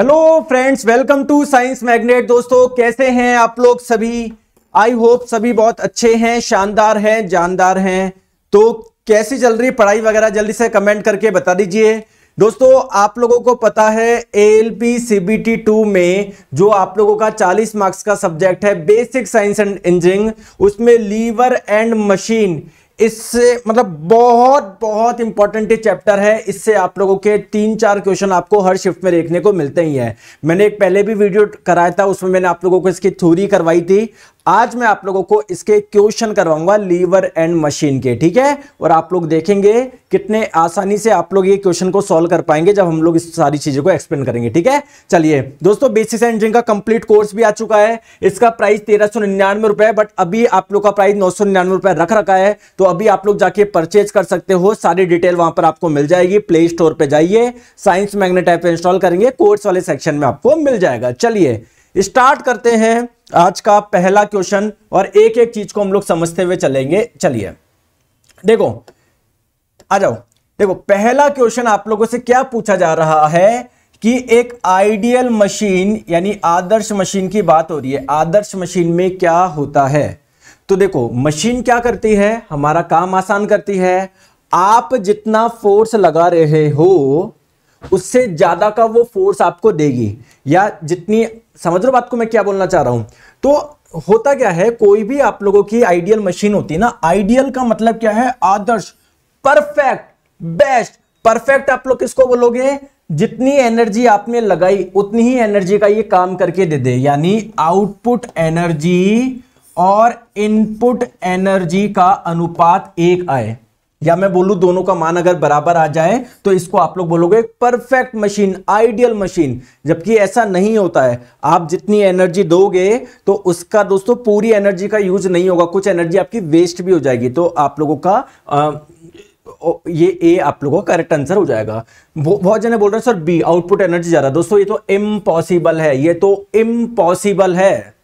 hello friends welcome to science magnet दोस्तों कैसे हैं आप लोग सभी आई होप सभी बहुत अच्छे हैं शानदार हैं जानदार हैं तो कैसी चल रही पढ़ाई वगैरह जल्दी से कमेंट करके बता दीजिए दोस्तों आप लोगों को पता है L P C B T two में जो आप लोगों का 40 मार्क्स का सब्जेक्ट है बेसिक साइंस एंड इंजीनियरिंग उसमें लीवर एंड मशीन इससे मतलब बहुत बहुत इंपॉर्टेंट चैप्टर है इससे आप लोगों के तीन चार क्वेश्चन आपको हर शिफ्ट में देखने को मिलते ही हैं मैंने एक पहले भी वीडियो कराया था उसमें मैंने आप लोगों को इसकी थ्योरी करवाई थी आज मैं आप लोगों को इसके क्वेश्चन करवाऊंगा लीवर एंड मशीन के ठीक है और आप लोग देखेंगे कितने आसानी से आप लोग ये क्वेश्चन को सॉल्व कर पाएंगे जब हम लोग इस सारी चीजों को एक्सप्लेन करेंगे ठीक है चलिए दोस्तों बेसिस इंजीनियरिंग का कंप्लीट कोर्स भी आ चुका है इसका प्राइस तेरह सौ निन्यानवे बट अभी आप लोग का प्राइस नौ सौ निन्यानवे रख रखा है तो अभी आप लोग जाके परचेज कर सकते हो सारी डिटेल वहां पर आपको मिल जाएगी प्ले स्टोर पर जाइए साइंस मैग्नेट ऐप इंस्टॉल करेंगे कोर्स वाले सेक्शन में आपको मिल जाएगा चलिए स्टार्ट करते हैं आज का पहला क्वेश्चन और एक एक चीज को हम लोग समझते हुए चलेंगे चलिए देखो आ जाओ देखो पहला क्वेश्चन आप लोगों से क्या पूछा जा रहा है कि एक आइडियल मशीन यानी आदर्श मशीन की बात हो रही है आदर्श मशीन में क्या होता है तो देखो मशीन क्या करती है हमारा काम आसान करती है आप जितना फोर्स लगा रहे हो उससे ज़्यादा का वो फोर्स आपको देगी या जितनी समझ लो बात को मैं क्या बोलना चाह रहा हूं तो होता क्या है कोई भी आप लोगों की आइडियल मशीन होती है ना आइडियल का मतलब क्या है आदर्श परफेक्ट बेस्ट परफेक्ट आप लोग किसको बोलोगे जितनी एनर्जी आपने लगाई उतनी ही एनर्जी का ये काम करके दे दे यानी आउटपुट एनर्जी और इनपुट एनर्जी का अनुपात एक आए या मैं बोलूं दोनों का मान अगर बराबर आ जाए तो इसको आप लोग बोलोगे परफेक्ट मशीन आइडियल मशीन जबकि ऐसा नहीं होता है आप जितनी एनर्जी दोगे तो उसका दोस्तों पूरी एनर्जी का यूज नहीं होगा कुछ एनर्जी आपकी वेस्ट भी हो जाएगी तो आप लोगों का आ, ये ए आप लोगों का करेक्ट आंसर हो जाएगा बहुत जने बोल रहे हैं सर बी आउटपुट एनर्जी ज़्यादा दोस्तों ये तो इम्पॉसिबल है ये तो इम्पॉसिबल है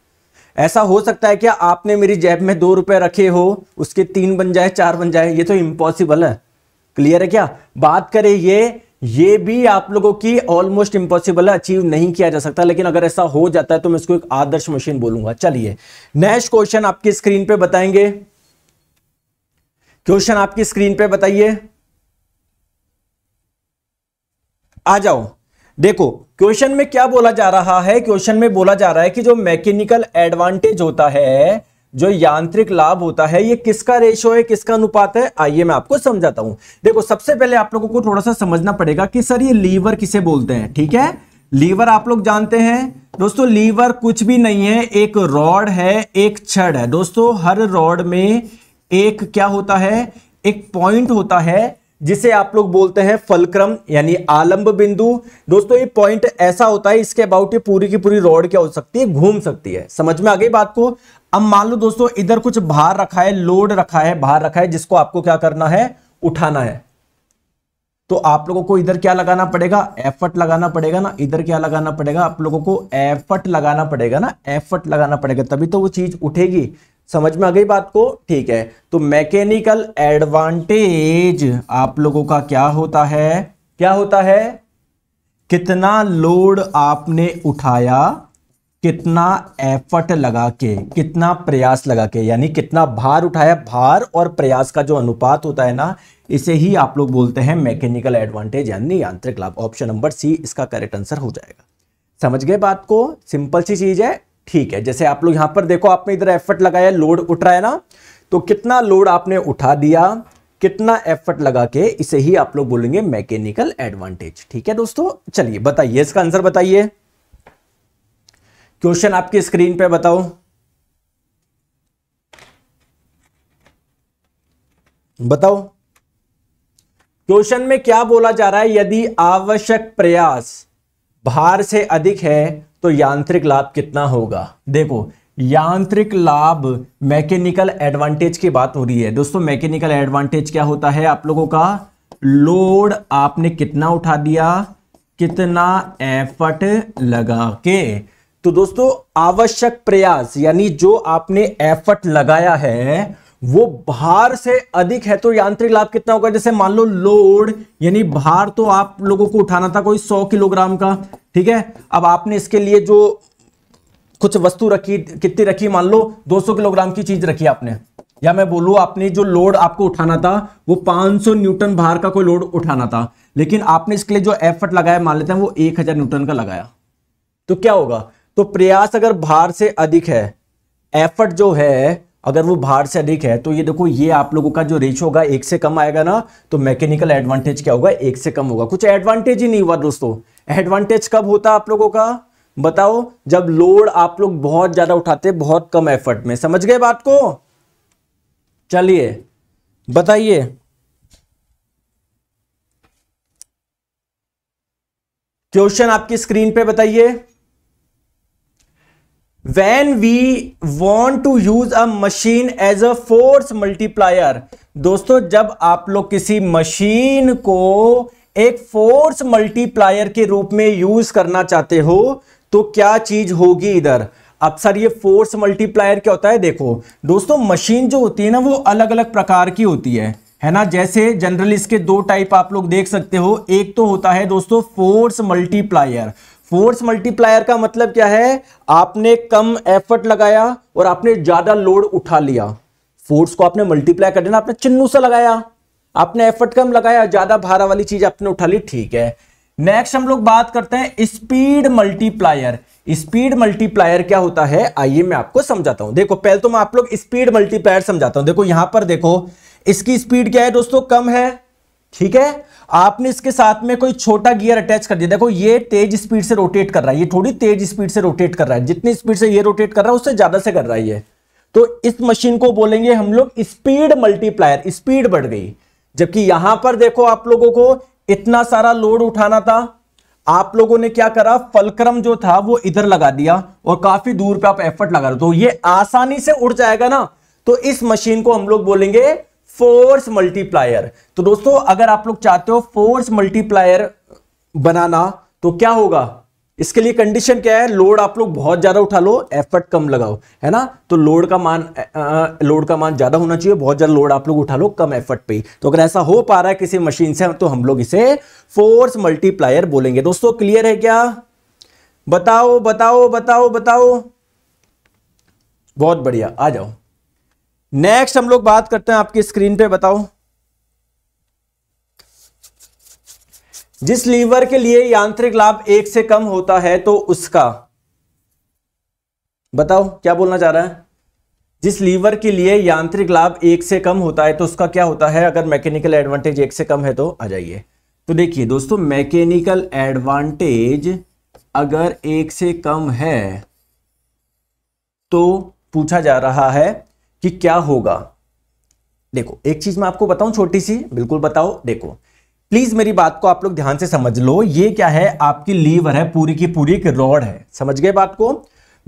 ऐसा हो सकता है क्या आपने मेरी जेब में दो रुपए रखे हो उसके तीन बन जाए चार बन जाए ये तो इम्पॉसिबल है क्लियर है क्या बात करें ये ये भी आप लोगों की ऑलमोस्ट इम्पॉसिबल है अचीव नहीं किया जा सकता लेकिन अगर ऐसा हो जाता है तो मैं इसको एक आदर्श मशीन बोलूंगा चलिए नेक्स्ट क्वेश्चन आपकी स्क्रीन पे बताएंगे क्वेश्चन आपकी स्क्रीन पे बताइए आ जाओ देखो क्वेश्चन में क्या बोला जा रहा है क्वेश्चन में बोला जा रहा है कि जो मैकेनिकल एडवांटेज होता है जो यांत्रिक लाभ होता है ये किसका रेशो है किसका अनुपात है आइए मैं आपको समझाता हूं देखो सबसे पहले आप लोगों को थोड़ा सा समझना पड़ेगा कि सर ये लीवर किसे बोलते हैं ठीक है लीवर आप लोग जानते हैं दोस्तों लीवर कुछ भी नहीं है एक रॉड है एक छड़ है दोस्तों हर रॉड में एक क्या होता है एक पॉइंट होता है जिसे आप लोग बोलते हैं फलक्रम यानी आलम्ब बिंदु दोस्तों ये पॉइंट ऐसा होता है इसके अबाउट ये पूरी की पूरी रॉड क्या हो सकती है घूम सकती है समझ में आ गई बात को अब मान लो दोस्तों इधर कुछ भार रखा है लोड रखा है भार रखा है जिसको आपको क्या करना है उठाना है तो आप लोगों को इधर क्या लगाना पड़ेगा एफर्ट लगाना पड़ेगा ना इधर क्या लगाना पड़ेगा आप लोगों को एफर्ट लगाना पड़ेगा ना एफर्ट लगाना पड़ेगा तभी तो वो चीज उठेगी समझ में आ गई बात को ठीक है तो मैकेनिकल एडवांटेज आप लोगों का क्या होता है क्या होता है कितना लोड आपने उठाया कितना एफर्ट लगा के कितना प्रयास लगा के यानी कितना भार उठाया भार और प्रयास का जो अनुपात होता है ना इसे ही आप लोग बोलते हैं मैकेनिकल एडवांटेज यानी यांत्रिक लाभ ऑप्शन नंबर सी इसका करेक्ट आंसर हो जाएगा समझ गए बात को सिंपल सी चीज है ठीक है जैसे आप लोग यहां पर देखो आपने इधर एफर्ट लगाया लोड उठ रहा है ना तो कितना लोड आपने उठा दिया कितना एफर्ट लगा के इसे ही आप लोग बोलेंगे मैकेनिकल एडवांटेज ठीक है दोस्तों चलिए बताइए इसका आंसर बताइए क्वेश्चन आपकी स्क्रीन पे बताओ बताओ क्वेश्चन में क्या बोला जा रहा है यदि आवश्यक प्रयास भार से अधिक है तो यांत्रिक लाभ कितना होगा देखो यांत्रिक लाभ मैकेनिकल एडवांटेज की बात हो रही है दोस्तों मैकेनिकल एडवांटेज क्या होता है आप लोगों का लोड आपने कितना उठा दिया कितना एफर्ट लगा के तो दोस्तों आवश्यक प्रयास यानी जो आपने एफर्ट लगाया है वो भार से अधिक है तो यांत्रिक लाभ कितना होगा जैसे मान लो लोड यानी भार तो आप लोगों को उठाना था कोई 100 किलोग्राम का ठीक है अब आपने इसके लिए जो कुछ वस्तु रखी कितनी रखी मान लो 200 किलोग्राम की चीज रखी आपने या मैं बोलू आपने जो लोड आपको उठाना था वो 500 न्यूटन भार का कोई लोड उठाना था लेकिन आपने इसके लिए जो एफर्ट लगाया मान लेते हैं वो एक न्यूटन का लगाया तो क्या होगा तो प्रयास अगर भार से अधिक है एफर्ट जो है अगर वो भार से अधिक है तो ये देखो ये आप लोगों का जो रेच होगा एक से कम आएगा ना तो मैकेनिकल एडवांटेज क्या होगा एक से कम होगा कुछ एडवांटेज ही नहीं हुआ दोस्तों एडवांटेज कब होता आप लोगों का बताओ जब लोड आप लोग बहुत ज्यादा उठाते बहुत कम एफर्ट में समझ गए बात को चलिए बताइए क्वेश्चन आपकी स्क्रीन पे बताइए when we want to use a machine as a force multiplier दोस्तों जब आप लोग किसी मशीन को एक फोर्स मल्टीप्लायर के रूप में यूज करना चाहते हो तो क्या चीज होगी इधर अब सर ये फोर्स मल्टीप्लायर क्या होता है देखो दोस्तों मशीन जो होती है ना वो अलग अलग प्रकार की होती है है ना जैसे जनरल इसके दो टाइप आप लोग देख सकते हो एक तो होता है दोस्तों फोर्स मल्टीप्लायर फोर्स मल्टीप्लायर का मतलब क्या है आपने कम एफर्ट लगाया और आपने ज्यादा लोड उठा लिया फोर्स को आपने मल्टीप्लाई कर देना आपने चिन्नू से लगाया आपने एफर्ट कम लगाया ज्यादा भारा वाली चीज आपने उठा ली ठीक है नेक्स्ट हम लोग बात करते हैं स्पीड मल्टीप्लायर स्पीड मल्टीप्लायर क्या होता है आइए मैं आपको समझाता हूं देखो पहले तो मैं आप लोग स्पीड मल्टीप्लायर समझाता हूं देखो यहां पर देखो इसकी स्पीड क्या है दोस्तों कम है ठीक है आपने इसके साथ में कोई छोटा गियर अटैच कर दिया देखो ये तेज स्पीड से रोटेट कर रहा है ये थोड़ी तेज स्पीड से रोटेट कर रहा है जितनी स्पीड से ये रोटेट कर रहा है उससे ज्यादा से कर रहा है ये तो इस मशीन को बोलेंगे हम लोग स्पीड मल्टीप्लायर स्पीड बढ़ गई जबकि यहां पर देखो आप लोगों को इतना सारा लोड उठाना था आप लोगों ने क्या करा फलक्रम जो था वो इधर लगा दिया और काफी दूर पे आप एफर्ट लगा रहे तो ये आसानी से उड़ जाएगा ना तो इस मशीन को हम लोग बोलेंगे फोर्स मल्टीप्लायर तो दोस्तों अगर आप लोग चाहते हो फोर्स मल्टीप्लायर बनाना तो क्या होगा इसके लिए कंडीशन क्या है लोड आप लोग बहुत ज्यादा उठा लो एफर्ट कम लगाओ है ना तो लोड का मान लोड का मान ज्यादा होना चाहिए बहुत ज्यादा लोड आप लोग उठा लो कम एफर्ट पे तो अगर ऐसा हो पा रहा है किसी मशीन से तो हम लोग इसे फोर्स मल्टीप्लायर बोलेंगे दोस्तों क्लियर है क्या बताओ बताओ बताओ बताओ बहुत बढ़िया आ जाओ नेक्स्ट हम लोग बात करते हैं आपकी स्क्रीन पे बताओ जिस लीवर के लिए यांत्रिक लाभ एक से कम होता है तो उसका बताओ क्या बोलना चाह रहा है जिस लीवर के लिए यांत्रिक लाभ एक से कम होता है तो उसका क्या होता है अगर मैकेनिकल एडवांटेज एक से कम है तो आ जाइए तो देखिए दोस्तों मैकेनिकल एडवांटेज अगर एक से कम है तो पूछा जा रहा है कि क्या होगा देखो एक चीज मैं आपको बताऊं छोटी सी बिल्कुल बताओ देखो प्लीज मेरी बात को आप लोग ध्यान से समझ लो ये क्या है आपकी लीवर है पूरी की पूरी एक रॉड है समझ गए बात को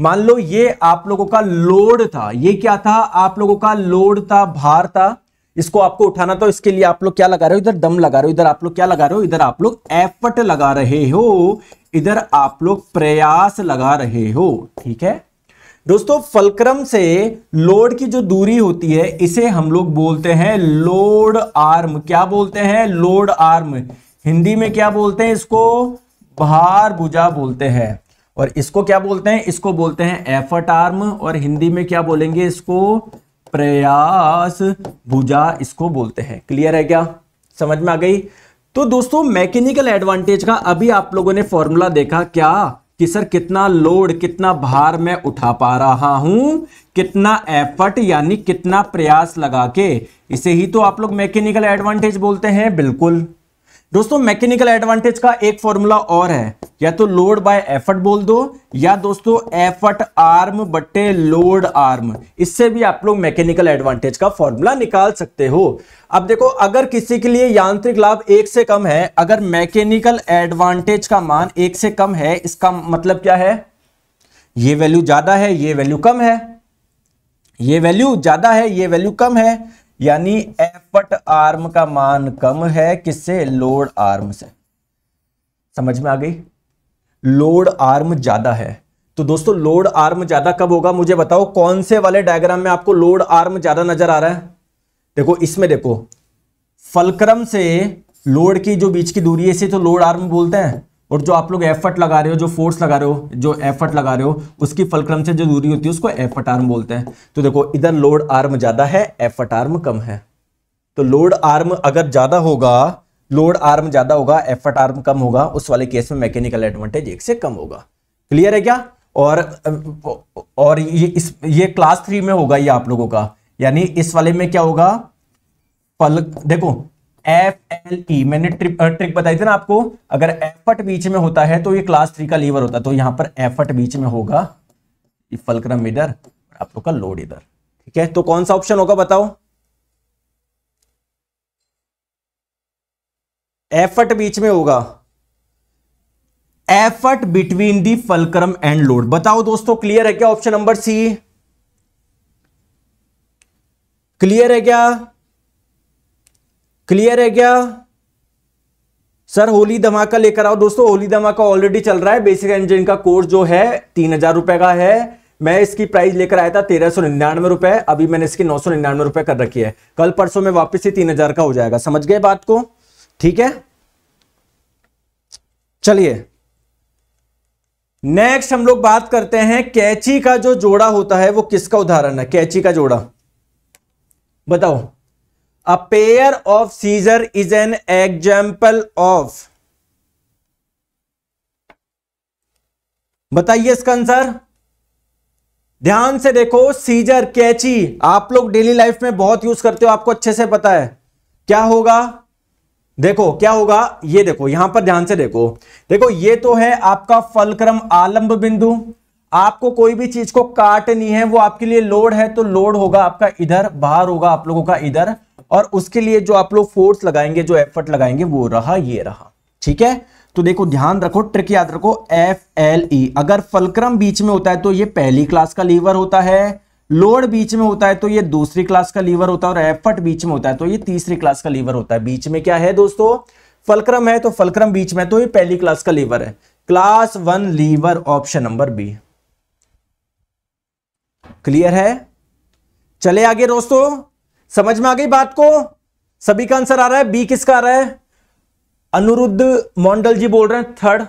मान लो ये आप लोगों का लोड था ये क्या था आप लोगों का लोड था भार था इसको आपको उठाना था इसके लिए आप लोग क्या लगा रहे हो इधर दम लगा रहे हो इधर आप लोग क्या लगा रहे हो इधर आप लोग एफर्ट लगा रहे हो इधर आप लोग प्रयास लगा रहे हो ठीक है दोस्तों फलक्रम से लोड की जो दूरी होती है इसे हम लोग बोलते हैं लोड आर्म क्या बोलते हैं लोड आर्म हिंदी में क्या बोलते हैं इसको भार भुजा बोलते हैं और इसको क्या बोलते हैं इसको बोलते हैं एफर्ट आर्म और हिंदी में क्या बोलेंगे इसको प्रयास भुजा इसको बोलते हैं क्लियर है क्या समझ में आ गई तो दोस्तों मैकेनिकल एडवांटेज का अभी आप लोगों ने फॉर्मूला देखा क्या कि सर कितना लोड कितना भार मैं उठा पा रहा हूं कितना एफर्ट यानी कितना प्रयास लगा के इसे ही तो आप लोग मैकेनिकल एडवांटेज बोलते हैं बिल्कुल दोस्तों मैकेनिकल एडवांटेज का एक फॉर्मूला और है या तो लोड बाय एफर्ट बोल दो या दोस्तों एफर्ट आर्म बटे लोड आर्म इससे भी आप लोग मैकेनिकल एडवांटेज का फॉर्मूला निकाल सकते हो अब देखो अगर किसी के लिए यांत्रिक लाभ एक से कम है अगर मैकेनिकल एडवांटेज का मान एक से कम है इसका मतलब क्या है ये वैल्यू ज्यादा है ये वैल्यू कम है ये वैल्यू ज्यादा है ये वैल्यू कम है यानी एफट आर्म का मान कम है किससे लोड आर्म से समझ में आ गई लोड आर्म ज्यादा है तो दोस्तों लोड आर्म ज्यादा कब होगा मुझे बताओ कौन से वाले डायग्राम में आपको लोड आर्म ज्यादा नजर आ रहा है देखो इसमें देखो फलक्रम से लोड की जो बीच की दूरी है इसे तो लोड आर्म बोलते हैं और जो आप लोग एफर्ट लगा रहे हो जो फोर्स लगा रहे हो जो एफर्ट लगा रहे हो उसकी फलक्रम से जो दूरी होती है उसको एफर्ट आर्म बोलते हैं तो देखो इधर लोड आर्म ज़्यादा है एफर्ट आर्म कम है तो लोड आर्म अगर ज़्यादा होगा लोड आर्म ज़्यादा होगा एफर्ट आर्म कम होगा उस वाले केस में मैकेनिकल एडवांटेज एक से कम होगा क्लियर है क्या और और ये इस ये क्लास थ्री में होगा ये आप लोगों का यानी इस वाले में क्या होगा फल देखो एफ एल ई मैंने ट्रिक ट्रिक बताई थी ना आपको अगर एफट बीच में होता है तो ये क्लास थ्री का लीवर होता है तो यहां पर एफट बीच में होगा फलक्रम इधर आप लोग का लोड इधर ठीक है तो कौन सा ऑप्शन होगा बताओ एफट बीच में होगा effort between the fulcrum and load बताओ दोस्तों क्लियर है क्या ऑप्शन नंबर सी क्लियर है क्या क्लियर है क्या सर होली धमाका लेकर आओ दोस्तों होली धमाका ऑलरेडी चल रहा है बेसिक इंजन का कोर्स जो है तीन हजार रुपए का है मैं इसकी प्राइस लेकर आया था तेरह सौ निन्यानवे रुपए अभी मैंने इसकी नौ सौ निन्यानवे रुपए कर रखी है कल परसों में वापस ही तीन हजार का हो जाएगा समझ गए बात को ठीक है चलिए नेक्स्ट हम लोग बात करते हैं कैची का जो जोड़ा होता है वो किसका उदाहरण है कैची का जोड़ा बताओ a pair of scissor is an example of बताइए इसका आंसर ध्यान से देखो सीजर कैची आप लोग डेली लाइफ में बहुत यूज करते हो आपको अच्छे से पता है क्या होगा देखो क्या होगा ये देखो यहां पर ध्यान से देखो देखो ये तो है आपका फलक्रम आलंब बिंदु आपको कोई भी चीज को काटनी है वो आपके लिए लोड है तो लोड होगा आपका इधर बाहर होगा आप लोगों का इधर और उसके लिए जो आप लोग फोर्स लगाएंगे जो एफर्ट लगाएंगे वो रहा ये रहा ठीक है तो देखो ध्यान रखो ट्रिक याद रखो एफ एल ई अगर फलक्रम बीच में होता है तो ये पहली क्लास का लीवर होता है लोड बीच में होता है तो ये दूसरी क्लास का लीवर होता है और एफर्ट बीच में होता है तो ये तीसरी क्लास का लीवर होता है बीच में क्या है दोस्तों फलक्रम है तो फलक्रम बीच में तो ये पहली क्लास का लीवर है class one lever option number B clear है चले आगे दोस्तों समझ में आ गई बात को सभी का आंसर आ रहा है बी किसका आ रहा है अनुरुद्ध मोंडल जी बोल रहे हैं थर्ड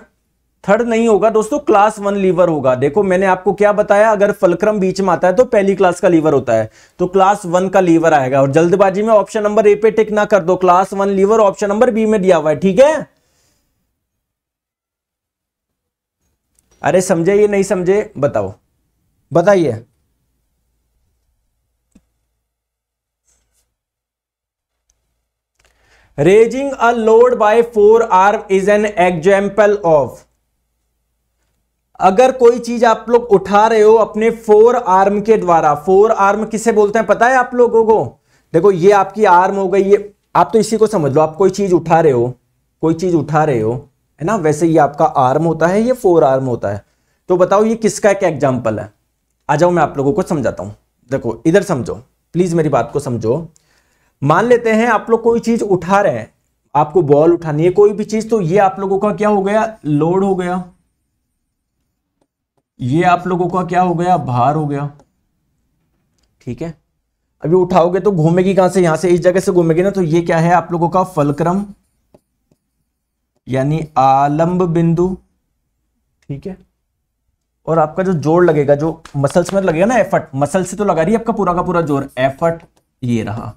थर्ड नहीं होगा दोस्तों क्लास वन लीवर होगा देखो मैंने आपको क्या बताया अगर फलक्रम बीच में आता है तो पहली क्लास का लीवर होता है तो क्लास वन का लीवर आएगा और जल्दबाजी में ऑप्शन नंबर ए पे टिक ना कर दो class one lever option number B में दिया हुआ है ठीक है अरे समझे ये नहीं समझे बताओ बताइए raising a load by forearm is an example of अगर कोई चीज आप लोग उठा रहे हो अपने फोर आर्म के द्वारा फोर आर्म किसे बोलते हैं पता है आप लोगों को देखो ये आपकी आर्म हो गई ये आप तो इसी को समझ लो आप कोई चीज उठा रहे हो कोई चीज उठा रहे हो है ना वैसे ये आपका आर्म होता है ये फोर आर्म होता है तो बताओ ये किसका एक एग्जाम्पल है आ जाओ मैं आप लोगों को समझाता हूं देखो इधर समझो प्लीज मेरी बात को समझो मान लेते हैं आप लोग कोई चीज उठा रहे हैं आपको बॉल उठानी है कोई भी चीज तो ये आप लोगों का क्या हो गया लोड हो गया ये आप लोगों का क्या हो गया भार हो गया ठीक है अभी उठाओगे तो घूमेगी कहां से यहां से इस जगह से घूमेगी ना तो ये क्या है आप लोगों का फलक्रम यानी आलंब बिंदु ठीक है और आपका जो जोर लगेगा जो मसल्स में लगेगा ना एफर्ट मसल से तो लगा रही है आपका पूरा का पूरा जोर एफर्ट ये रहा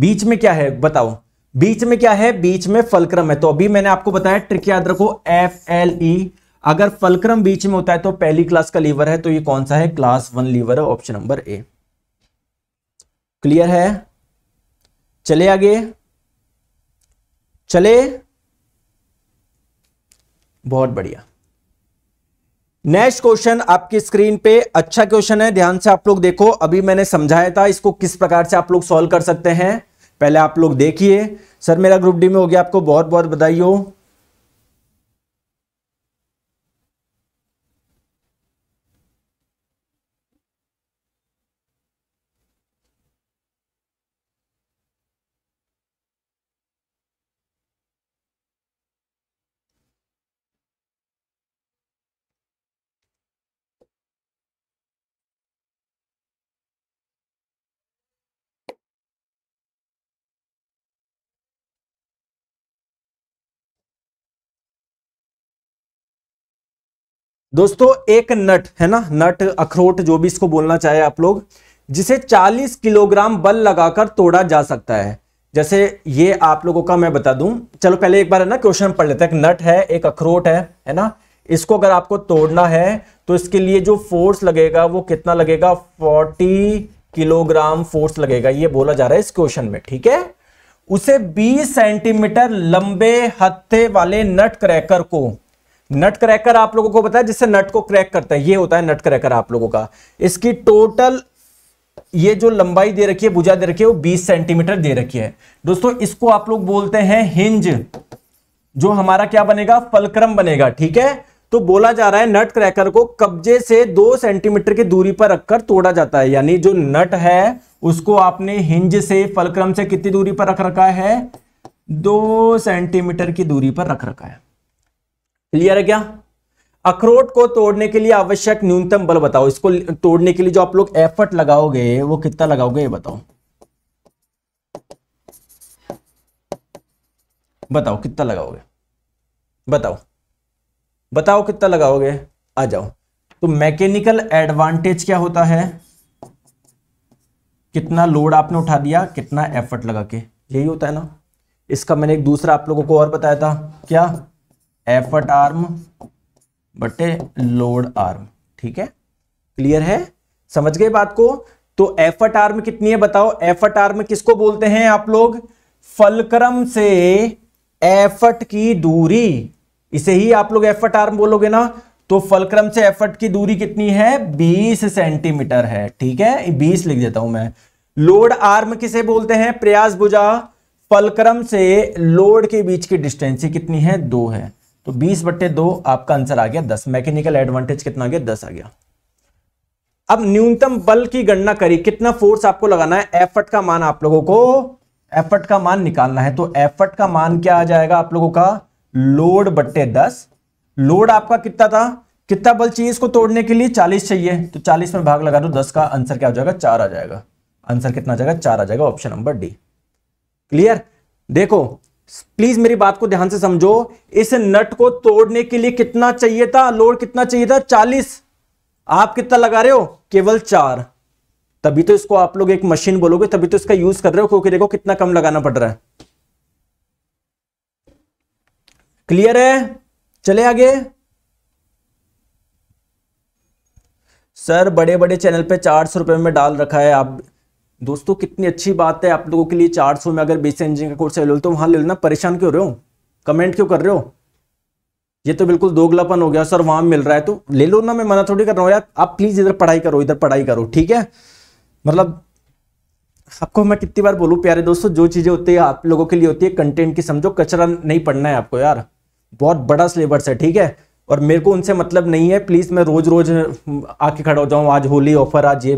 बीच में क्या है बताओ बीच में क्या है बीच में फलक्रम है तो अभी मैंने आपको बताया ट्रिक याद रखो एफ एल ई अगर फलक्रम बीच में होता है तो पहली क्लास का लीवर है तो ये कौन सा है क्लास वन लीवर है ऑप्शन नंबर ए क्लियर है चले आगे चले बहुत बढ़िया नेक्स्ट क्वेश्चन आपकी स्क्रीन पे अच्छा क्वेश्चन है ध्यान से आप लोग देखो अभी मैंने समझाया था इसको किस प्रकार से आप लोग सॉल्व कर सकते हैं पहले आप लोग देखिए सर मेरा ग्रुप डी में हो गया आपको बहुत बहुत बधाई हो दोस्तों एक नट है ना नट अखरोट जो भी इसको बोलना चाहे आप लोग जिसे 40 किलोग्राम बल लगाकर तोड़ा जा सकता है जैसे ये आप लोगों का मैं बता दूं चलो पहले एक बार है ना क्वेश्चन पढ़ लेते हैं एक नट है एक अखरोट है है ना इसको अगर आपको तोड़ना है तो इसके लिए जो फोर्स लगेगा वो कितना लगेगा 40 किलोग्राम फोर्स लगेगा ये बोला जा रहा है इस क्वेश्चन में ठीक है उसे 20 सेंटीमीटर लंबे हत्थे वाले नट क्रैकर को नट क्रैकर आप लोगों को बताया जिससे नट को क्रैक करता है ये होता है नट क्रैकर आप लोगों का इसकी टोटल ये जो लंबाई दे रखी है बुझा दे रखी है वो 20 सेंटीमीटर दे रखी है दोस्तों इसको आप लोग बोलते हैं हिंज जो हमारा क्या बनेगा फलक्रम बनेगा ठीक है तो बोला जा रहा है नट क्रैकर को कब्जे से दो सेंटीमीटर की दूरी पर रखकर तोड़ा जाता है यानी जो नट है उसको आपने हिंज से फलक्रम से कितनी दूरी पर रख रखा है दो सेंटीमीटर की दूरी पर रख रखा है क्लियर है क्या अखरोट को तोड़ने के लिए आवश्यक न्यूनतम बल बताओ इसको तोड़ने के लिए जो आप लोग एफर्ट लगाओगे वो कितना लगाओगे ये बताओ बताओ कितना लगाओगे बताओ बताओ कितना लगाओगे आ जाओ तो मैकेनिकल एडवांटेज क्या होता है कितना लोड आपने उठा दिया कितना एफर्ट लगा के यही होता है ना इसका मैंने एक दूसरा आप लोगों को और बताया था क्या एफर्ट आर्म बटे लोड आर्म ठीक है क्लियर है समझ गए बात को तो एफर्ट आर्म कितनी है बताओ एफर्ट आर्म किसको बोलते हैं आप लोग फलक्रम से एफर्ट की दूरी इसे ही आप लोग एफर्ट आर्म बोलोगे ना तो फलक्रम से एफर्ट की दूरी कितनी है 20 सेंटीमीटर है ठीक है 20 लिख देता हूं मैं लोड आर्म किसे बोलते हैं प्रयास बुझा फलक्रम से लोड के बीच की डिस्टेंस कितनी है दो है तो बीस बट्टे दो आपका आंसर आ गया दस मैकेनिकल एडवांटेज कितना आ गया दस आ गया अब न्यूनतम बल की गणना करिए कितना फोर्स आपको लगाना है एफर्ट का मान आप लोगों को एफर्ट का मान निकालना है तो एफर्ट का मान क्या आ जाएगा आप लोगों का लोड बट्टे दस लोड आपका कितना था कितना बल चाहिए इसको तोड़ने के लिए चालीस चाहिए तो चालीस में भाग लगा दो दस का आंसर क्या हो जाएगा चार आ जाएगा आंसर कितना आ जाएगा चार आ जाएगा ऑप्शन नंबर डी क्लियर देखो प्लीज मेरी बात को ध्यान से समझो इस नट को तोड़ने के लिए कितना चाहिए था लोड कितना चाहिए था चालीस आप कितना लगा रहे हो केवल चार तभी तो इसको आप लोग एक मशीन बोलोगे तभी तो इसका यूज कर रहे हो क्योंकि देखो कितना कम लगाना पड़ रहा है क्लियर है चले आगे सर बड़े बड़े चैनल पे चार सौ रुपए में डाल रखा है आप दोस्तों कितनी अच्छी बात है आप लोगों के लिए 400 में अगर बेसिक इंजीनियरिंग का कोर्स ले तो वहां ले लेना परेशान क्यों रहे हो कमेंट क्यों कर रहे हो ये तो बिल्कुल दोगलापन हो गया सर वहां मिल रहा है तो ले लो ना मैं मना थोड़ी कर रहा हूँ यार आप प्लीज इधर पढ़ाई करो इधर पढ़ाई करो ठीक है मतलब आपको मैं कितनी बार बोलूँ प्यारे दोस्तों जो चीज़ें होती है आप लोगों के लिए होती है कंटेंट की समझो कचरा नहीं पढ़ना है आपको यार बहुत बड़ा सिलेबस है ठीक है और मेरे को उनसे मतलब नहीं है प्लीज़ मैं रोज़ रोज़ आके खड़ा हो जाऊँ आज होली ऑफर आज ये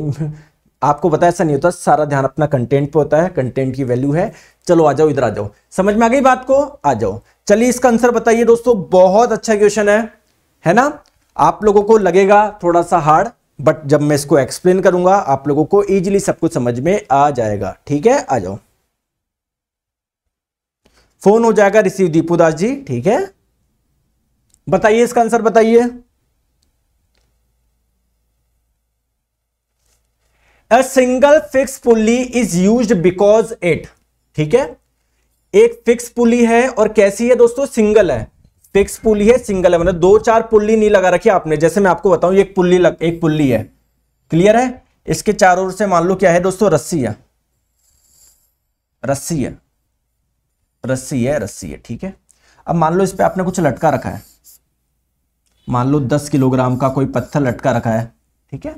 आपको पता ऐसा नहीं होता सारा ध्यान अपना कंटेंट पे होता है कंटेंट की वैल्यू है चलो आ जाओ इधर आ जाओ समझ में आ गई बात को आ जाओ चलिए इसका आंसर बताइए दोस्तों बहुत अच्छा क्वेश्चन है है ना आप लोगों को लगेगा थोड़ा सा हार्ड बट जब मैं इसको एक्सप्लेन करूंगा आप लोगों को इजीली सब कुछ समझ में आ जाएगा ठीक है आ जाओ फोन हो जाएगा रिसीव दास जी ठीक है बताइए इसका आंसर बताइए a single fix pulley is use because it ठीक है एक फिक्स पुली है और कैसी है दोस्तों सिंगल है फिक्स पुली है सिंगल है मतलब दो चार पुल्ली नहीं लगा रखी आपने जैसे मैं आपको बताऊं एक पुल्ली लग, एक पुल्ली है क्लियर है इसके चारों ओर से मान लो क्या है दोस्तों रस्सी है रस्सी है रस्सी है रस्सी है ठीक है अब मान लो इस पर आपने कुछ लटका रखा है मान लो दस किलोग्राम का कोई पत्थर लटका रखा है ठीक है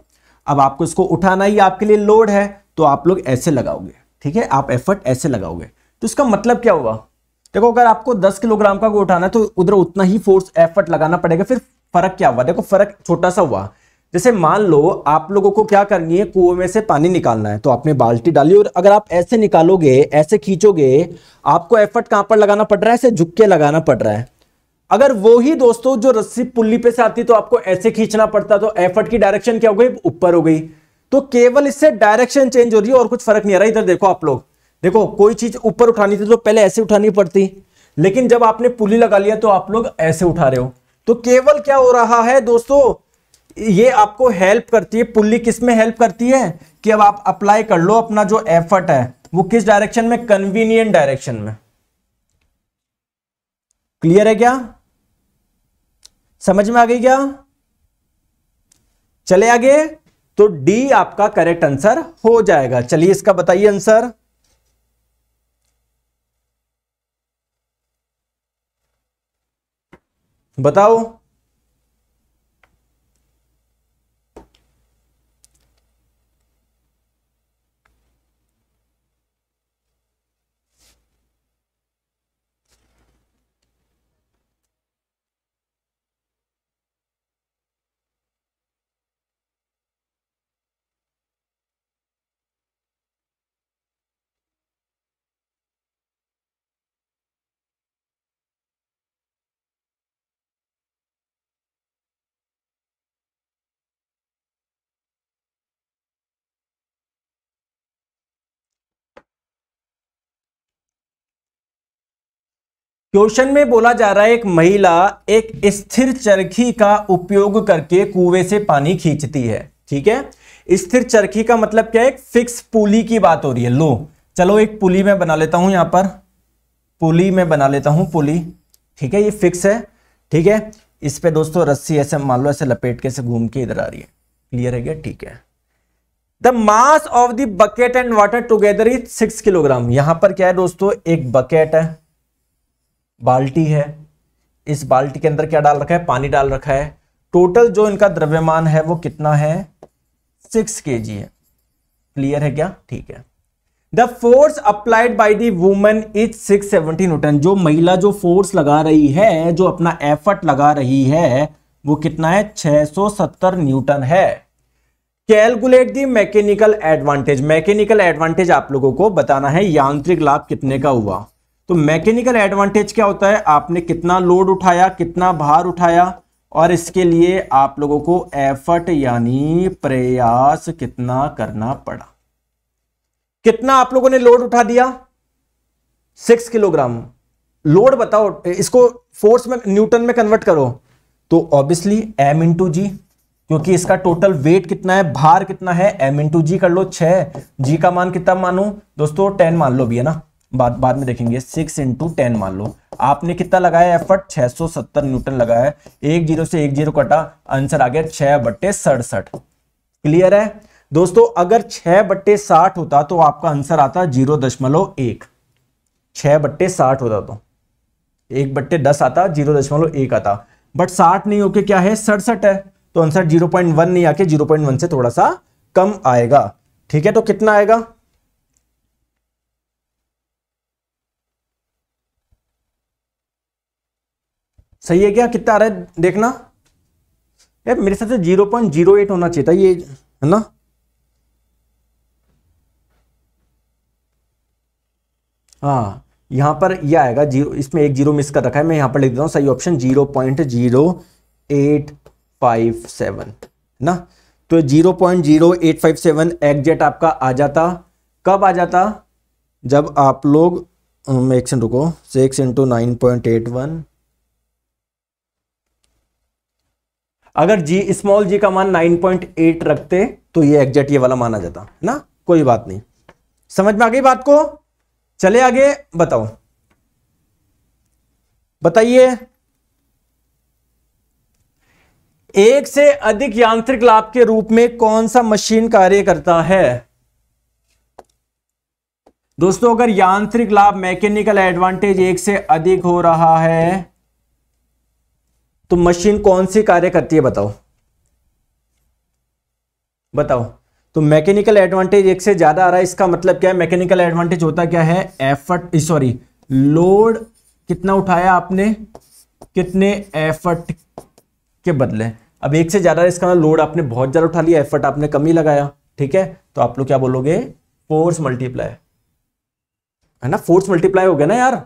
अब आपको इसको उठाना ही आपके लिए लोड है तो आप लोग ऐसे लगाओगे ठीक है आप एफर्ट ऐसे लगाओगे तो इसका मतलब क्या हुआ देखो अगर आपको 10 किलोग्राम का कोई उठाना है तो उधर उतना ही फोर्स एफर्ट लगाना पड़ेगा फिर फर्क क्या हुआ देखो फर्क छोटा सा हुआ जैसे मान लो आप लोगों को क्या करनी है कुएं में से पानी निकालना है तो आपने बाल्टी डाली और अगर आप ऐसे निकालोगे ऐसे खींचोगे आपको एफर्ट कहां पर लगाना पड़ रहा है ऐसे झुक के लगाना पड़ रहा है अगर वो ही दोस्तों जो रस्सी पुल्ली पे से आती तो आपको ऐसे खींचना पड़ता तो एफर्ट की डायरेक्शन क्या हो गई ऊपर हो गई तो केवल इससे डायरेक्शन चेंज हो रही है और कुछ फर्क नहीं आ रहा इधर देखो आप लोग देखो कोई चीज ऊपर उठानी थी तो पहले ऐसे उठानी पड़ती लेकिन जब आपने पुली लगा लिया तो आप लोग ऐसे उठा रहे हो तो केवल क्या हो रहा है दोस्तों ये आपको हेल्प करती है पुल्ली किस में हेल्प करती है कि अब आप अप्लाई कर लो अपना जो एफर्ट है वो किस डायरेक्शन में कन्वीनियंट डायरेक्शन में क्लियर है क्या समझ में आ गई क्या चले आगे तो डी आपका करेक्ट आंसर हो जाएगा चलिए इसका बताइए आंसर बताओ क्वेश्चन में बोला जा रहा है एक महिला एक स्थिर चरखी का उपयोग करके कुएं से पानी खींचती है ठीक है स्थिर चरखी का मतलब क्या है एक फिक्स पुली की बात हो रही है लो चलो एक पुली में बना लेता हूं यहां पर पुली में बना लेता हूं पुली ठीक है ये फिक्स है ठीक है इस पे दोस्तों रस्सी ऐसे मान लो ऐसे लपेट के से घूम के इधर आ रही है क्लियर है क्या ठीक है the mass of the bucket and water together is six kilogram यहां पर क्या है दोस्तों एक बकेट है बाल्टी है इस बाल्टी के अंदर क्या डाल रखा है पानी डाल रखा है टोटल जो इनका द्रव्यमान है वो कितना है सिक्स के जी है क्लियर है क्या ठीक है the force applied by the women is six seventy newton जो महिला जो फोर्स लगा रही है जो अपना एफर्ट लगा रही है वो कितना है 670 न्यूटन है calculate the mechanical advantage mechanical advantage आप लोगों को बताना है यांत्रिक लाभ कितने का हुआ तो मैकेनिकल एडवांटेज क्या होता है आपने कितना लोड उठाया कितना भार उठाया और इसके लिए आप लोगों को एफर्ट यानी प्रयास कितना करना पड़ा कितना आप लोगों ने लोड उठा दिया सिक्स किलोग्राम लोड बताओ इसको फोर्स में न्यूटन में कन्वर्ट करो तो ऑब्वियसली एम इंटू जी क्योंकि इसका टोटल वेट कितना है भार कितना है एम इंटू जी कर लो छ जी का मान कितना मानो दोस्तों टेन मान लो भी है ना बाद बाद में देखेंगे सिक्स इंटू टेन मान लो आपने कितना लगाया एफर्ट 670 न्यूटन लगाया एक जीरो से एक जीरो कटा आंसर आ गया छह बट्टे सड़सठ क्लियर है दोस्तों अगर छह बट्टे साठ होता तो आपका आंसर आता जीरो दशमलव एक छह बट्टे साठ होता तो एक बट्टे दस आता जीरो दशमलव एक आता बट साठ नहीं होके क्या है सड़सठ है तो आंसर जीरो पॉइंट वन नहीं आके जीरो पॉइंट वन से थोड़ा सा कम आएगा ठीक है तो कितना आएगा सही है क्या कितना आ रहा है देखना यार मेरे साथ जीरो पॉइंट जीरो एट होना चाहिए था ये है ना हाँ यहाँ पर ये यह आएगा जीरो इसमें एक जीरो मिस कर रखा है मैं यहाँ पर लिख देता हूँ सही option zero point zero eight five seven है ना तो zero point zero eight five seven exact आपका आ जाता कब आ जाता जब आप लोग एक सेकंड रुको six into nine point eight one अगर जी स्मॉल जी का मान 9.8 रखते तो ये एग्जैक्ट ये वाला माना जाता है ना कोई बात नहीं समझ में आ गई बात को चले आगे बताओ बताइए एक से अधिक यांत्रिक लाभ के रूप में कौन सा मशीन कार्य करता है दोस्तों अगर यांत्रिक लाभ मैकेनिकल एडवांटेज एक से अधिक हो रहा है तो मशीन कौन सी कार्य करती है बताओ बताओ तो मैकेनिकल एडवांटेज एक से ज़्यादा आ रहा है इसका मतलब क्या है मैकेनिकल एडवांटेज होता क्या है एफर्ट सॉरी लोड कितना उठाया आपने कितने एफर्ट के बदले अब एक से ज़्यादा इसका मतलब लोड आपने बहुत ज़्यादा उठा लिया एफर्ट आपने कम ही लगाया ठीक है तो आप लोग क्या बोलोगे फोर्स मल्टीप्लाई है ना फोर्स मल्टीप्लाई हो गया ना यार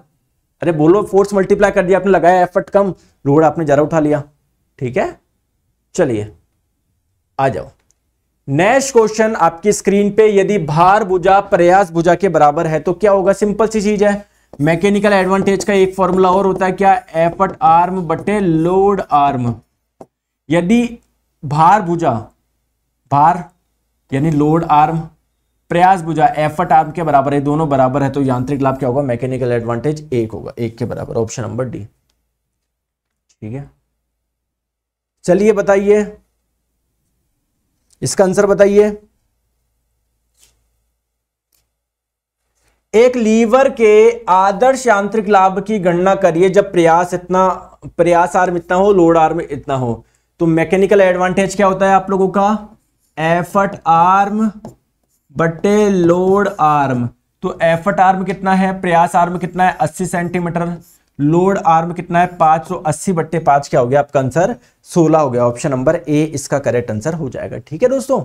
अरे बोलो फोर्स मल्टीप्लाई कर दिया आपने लगाया एफर्ट कम रोड आपने जरा उठा लिया ठीक है चलिए आ जाओ नेक्स्ट क्वेश्चन आपकी स्क्रीन पे यदि भार भुजा प्रयास भुजा के बराबर है तो क्या होगा सिंपल सी चीज है मैकेनिकल एडवांटेज का एक फॉर्मूला और होता है क्या एफर्ट आर्म बटे लोड आर्म यदि भार भुजा भार यानी लोड आर्म प्रयास बुझा एफर्ट आर्म के बराबर है दोनों बराबर है तो यांत्रिक लाभ क्या होगा मैकेनिकल एडवांटेज एक होगा एक के बराबर ऑप्शन नंबर डी ठीक है चलिए बताइए इसका आंसर बताइए एक लीवर के आदर्श यांत्रिक लाभ की गणना करिए जब प्रयास इतना प्रयास आर्म इतना हो लोड आर्म इतना हो तो मैकेनिकल एडवांटेज क्या होता है आप लोगों का एफर्ट आर्म बटे लोड आर्म तो एफर्ट आर्म कितना है प्रयास आर्म कितना है अस्सी सेंटीमीटर लोड आर्म कितना है पांच सौ अस्सी बट्टे पांच क्या हो गया आपका आंसर सोलह हो गया ऑप्शन नंबर ए इसका करेक्ट आंसर हो जाएगा ठीक है दोस्तों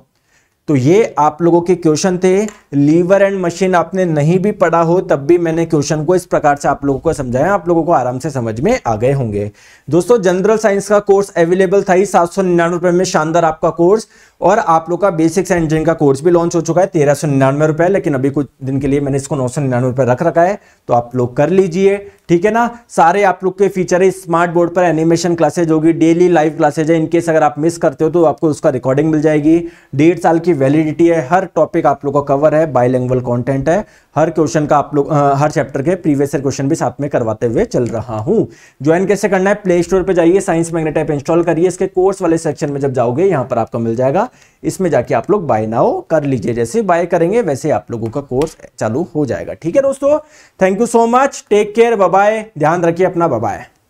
तो ये आप लोगों के क्वेश्चन थे लीवर एंड मशीन आपने नहीं भी पढ़ा हो तब भी मैंने क्वेश्चन को इस प्रकार से आप लोगों को समझाया आप लोगों को आराम से समझ में आ गए होंगे दोस्तों जनरल साइंस का कोर्स अवेलेबल था ही सात सौ निन्यानवे रुपए में शानदार आपका कोर्स और आप लोग का बेसिक्स इंजीनियरिंग का कोर्स भी लॉन्च हो चुका है तेरह सौ निन्यानवे रुपये लेकिन अभी कुछ दिन के लिए मैंने इसको नौ सौ निन्यानवे रुपये रख रखा है तो आप लोग कर लीजिए ठीक है ना सारे आप लोग के फीचर है स्मार्ट बोर्ड पर एनिमेशन क्लासेज होगी डेली लाइव क्लासेज है इनकेस अगर आप मिस करते हो तो आपको उसका रिकॉर्डिंग मिल जाएगी डेढ़ साल की वैलिडिटी है हर टॉपिक आप लोग का कवर है बाइलेंगुअल कॉन्टेंट है हर क्वेश्चन का आप लोग हर चैप्टर के प्रीवियस क्वेश्चन भी साथ में करवाते हुए चल रहा हूँ ज्वाइन कैसे करना है प्ले स्टोर पर जाइए साइंस मैग्नेट ऐप इंस्टॉल करिए इसके कोर्स वाले सेक्शन में जब जाओगे यहां पर आपको मिल जाएगा इसमें जाके आप लोग बाय नाउ कर लीजिए जैसे बाय करेंगे वैसे आप लोगों का कोर्स चालू हो जाएगा ठीक है दोस्तों thank you so much take care bye ध्यान रखिए अपना बाय